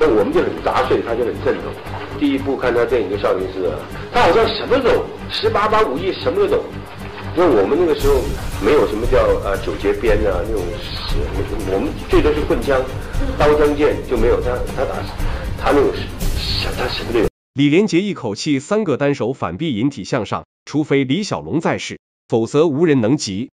那我们就很杂碎，他就很正动。第一部看他电影《就少林寺》，他好像什么都懂，十八般武艺什么都懂。因为我们那个时候没有什么叫呃九节鞭呐那种，我们最多是棍枪、刀枪剑就没有他，他打他那种他什么有。李连杰一口气三个单手反臂引体向上，除非李小龙在世，否则无人能及。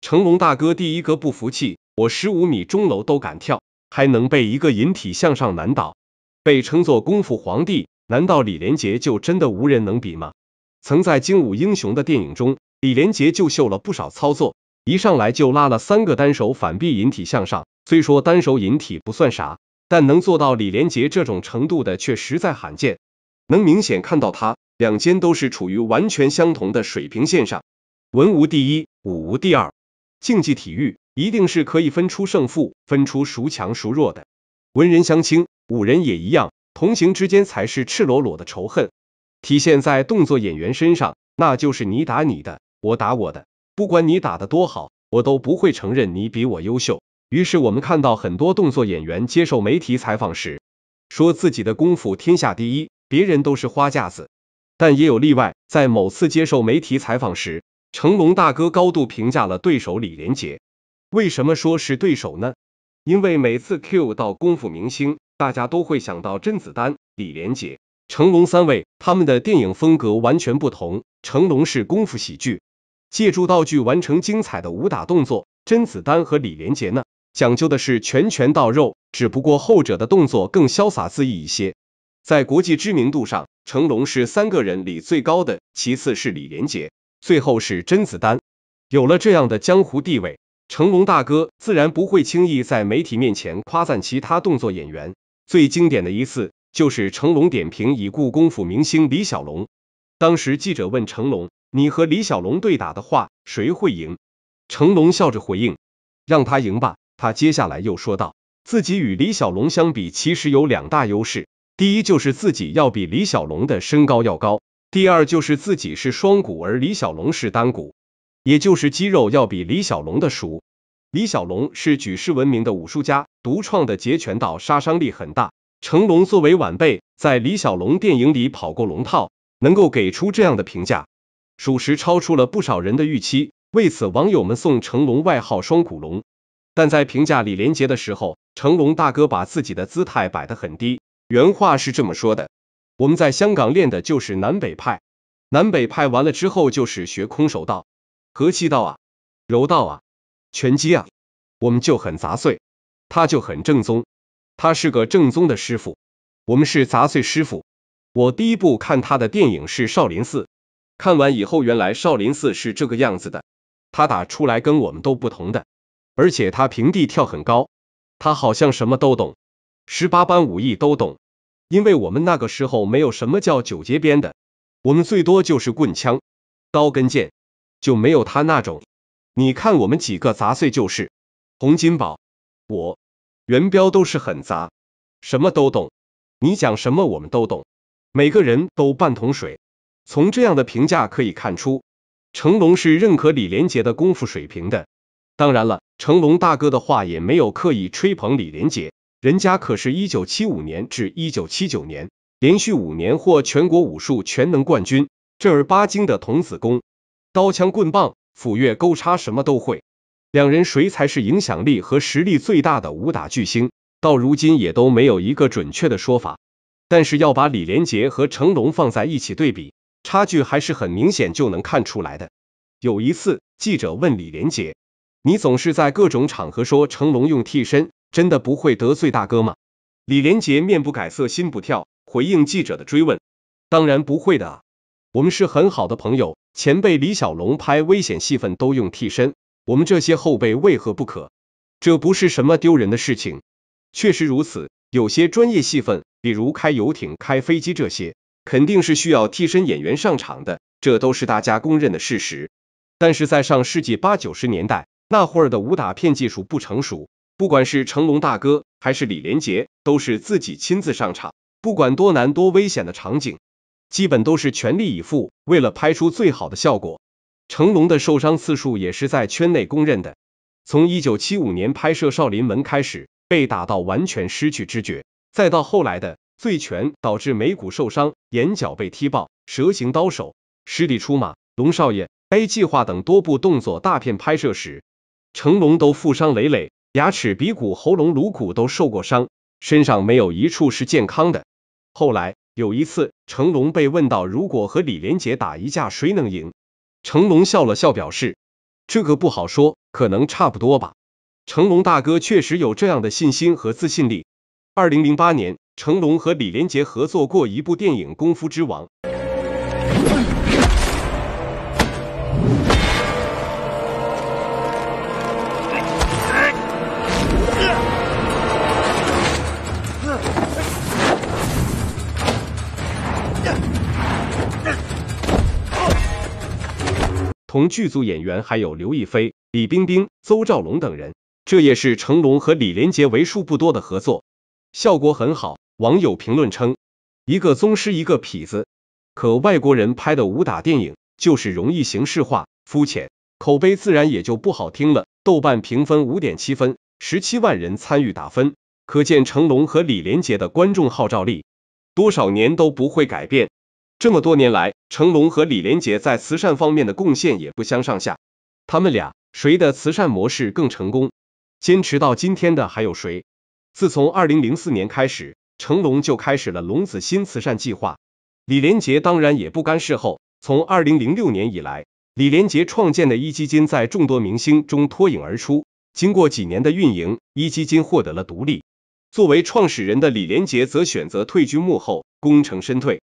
成龙大哥第一个不服气，我十五米钟楼都敢跳。还能被一个引体向上难倒？被称作功夫皇帝，难道李连杰就真的无人能比吗？曾在《精武英雄》的电影中，李连杰就秀了不少操作，一上来就拉了三个单手反臂引体向上。虽说单手引体不算啥，但能做到李连杰这种程度的却实在罕见。能明显看到他两肩都是处于完全相同的水平线上。文无第一，武无第二，竞技体育。一定是可以分出胜负，分出孰强孰弱的。文人相轻，武人也一样，同行之间才是赤裸裸的仇恨。体现在动作演员身上，那就是你打你的，我打我的，不管你打得多好，我都不会承认你比我优秀。于是我们看到很多动作演员接受媒体采访时，说自己的功夫天下第一，别人都是花架子。但也有例外，在某次接受媒体采访时，成龙大哥高度评价了对手李连杰。为什么说是对手呢？因为每次 Q 到功夫明星，大家都会想到甄子丹、李连杰、成龙三位，他们的电影风格完全不同。成龙是功夫喜剧，借助道具完成精彩的武打动作。甄子丹和李连杰呢，讲究的是拳拳到肉，只不过后者的动作更潇洒恣意一些。在国际知名度上，成龙是三个人里最高的，其次是李连杰，最后是甄子丹。有了这样的江湖地位。成龙大哥自然不会轻易在媒体面前夸赞其他动作演员，最经典的一次就是成龙点评已故功夫明星李小龙。当时记者问成龙，你和李小龙对打的话，谁会赢？成龙笑着回应，让他赢吧。他接下来又说道，自己与李小龙相比，其实有两大优势，第一就是自己要比李小龙的身高要高，第二就是自己是双股，而李小龙是单股。也就是肌肉要比李小龙的熟，李小龙是举世闻名的武术家，独创的截拳道杀伤力很大。成龙作为晚辈，在李小龙电影里跑过龙套，能够给出这样的评价，属实超出了不少人的预期。为此，网友们送成龙外号“双股龙”。但在评价李连杰的时候，成龙大哥把自己的姿态摆得很低，原话是这么说的：“我们在香港练的就是南北派，南北派完了之后就是学空手道。”和气道啊，柔道啊，拳击啊，我们就很杂碎，他就很正宗，他是个正宗的师傅，我们是杂碎师傅。我第一部看他的电影是《少林寺》，看完以后原来少林寺是这个样子的，他打出来跟我们都不同的，而且他平地跳很高，他好像什么都懂，十八般武艺都懂，因为我们那个时候没有什么叫九节鞭的，我们最多就是棍、枪、刀跟剑。就没有他那种，你看我们几个杂碎就是，洪金宝，我，元彪都是很杂，什么都懂，你讲什么我们都懂，每个人都半桶水。从这样的评价可以看出，成龙是认可李连杰的功夫水平的。当然了，成龙大哥的话也没有刻意吹捧李连杰，人家可是一九七五年至一九七九年，连续五年获全国武术全能冠军，正儿八经的童子功。刀枪棍棒、斧钺钩叉，什么都会。两人谁才是影响力和实力最大的武打巨星，到如今也都没有一个准确的说法。但是要把李连杰和成龙放在一起对比，差距还是很明显，就能看出来的。有一次，记者问李连杰，你总是在各种场合说成龙用替身，真的不会得罪大哥吗？李连杰面不改色心不跳，回应记者的追问，当然不会的啊，我们是很好的朋友。前辈李小龙拍危险戏份都用替身，我们这些后辈为何不可？这不是什么丢人的事情。确实如此，有些专业戏份，比如开游艇、开飞机这些，肯定是需要替身演员上场的，这都是大家公认的事实。但是在上世纪八九十年代那会儿的武打片技术不成熟，不管是成龙大哥还是李连杰，都是自己亲自上场，不管多难多危险的场景。基本都是全力以赴，为了拍出最好的效果。成龙的受伤次数也是在圈内公认的。从一九七五年拍摄《少林门》开始，被打到完全失去知觉，再到后来的《醉拳》，导致眉骨受伤、眼角被踢爆，《蛇形刀手》、《师弟出马》、《龙少爷》、《A 计划》等多部动作大片拍摄时，成龙都负伤累累，牙齿、鼻骨、喉咙、颅骨都受过伤，身上没有一处是健康的。后来。有一次，成龙被问到如果和李连杰打一架，谁能赢？成龙笑了笑，表示这个不好说，可能差不多吧。成龙大哥确实有这样的信心和自信力。二零零八年，成龙和李连杰合作过一部电影《功夫之王》。同剧组演员还有刘亦菲、李冰冰、邹兆龙等人，这也是成龙和李连杰为数不多的合作，效果很好。网友评论称，一个宗师，一个痞子，可外国人拍的武打电影就是容易形式化、肤浅，口碑自然也就不好听了。豆瓣评分五点七分，十七万人参与打分，可见成龙和李连杰的观众号召力，多少年都不会改变。这么多年来，成龙和李连杰在慈善方面的贡献也不相上下。他们俩谁的慈善模式更成功？坚持到今天的还有谁？自从2004年开始，成龙就开始了“龙子新慈善计划”。李连杰当然也不甘示后，从2006年以来，李连杰创建的壹基金在众多明星中脱颖而出。经过几年的运营，壹基金获得了独立。作为创始人的李连杰则选择退居幕后，功成身退。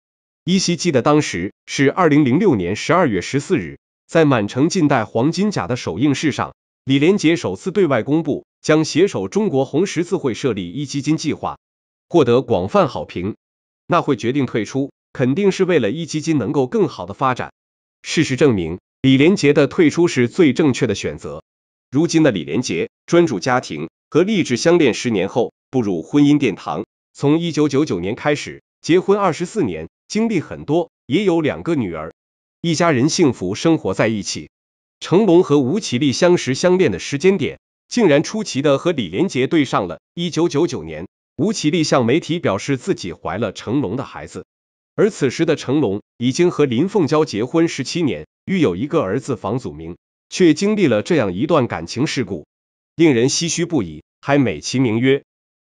依稀记得当时是二零零六年十二月十四日，在满城尽带黄金甲的首映式上，李连杰首次对外公布将携手中国红十字会设立一基金计划，获得广泛好评。那会决定退出，肯定是为了一基金能够更好的发展。事实证明，李连杰的退出是最正确的选择。如今的李连杰专注家庭和励志相恋十年后步入婚姻殿堂，从一九九九年开始结婚二十四年。经历很多，也有两个女儿，一家人幸福生活在一起。成龙和吴绮莉相识相恋的时间点，竟然出奇的和李连杰对上了。一九九九年，吴绮莉向媒体表示自己怀了成龙的孩子，而此时的成龙已经和林凤娇结婚十七年，育有一个儿子房祖名，却经历了这样一段感情事故，令人唏嘘不已，还美其名曰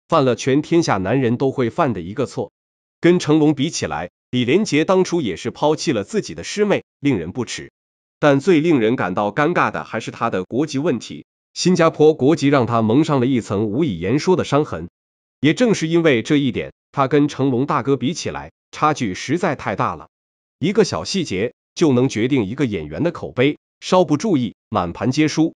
犯了全天下男人都会犯的一个错。跟成龙比起来，李连杰当初也是抛弃了自己的师妹，令人不齿。但最令人感到尴尬的还是他的国籍问题，新加坡国籍让他蒙上了一层无以言说的伤痕。也正是因为这一点，他跟成龙大哥比起来，差距实在太大了。一个小细节就能决定一个演员的口碑，稍不注意，满盘皆输。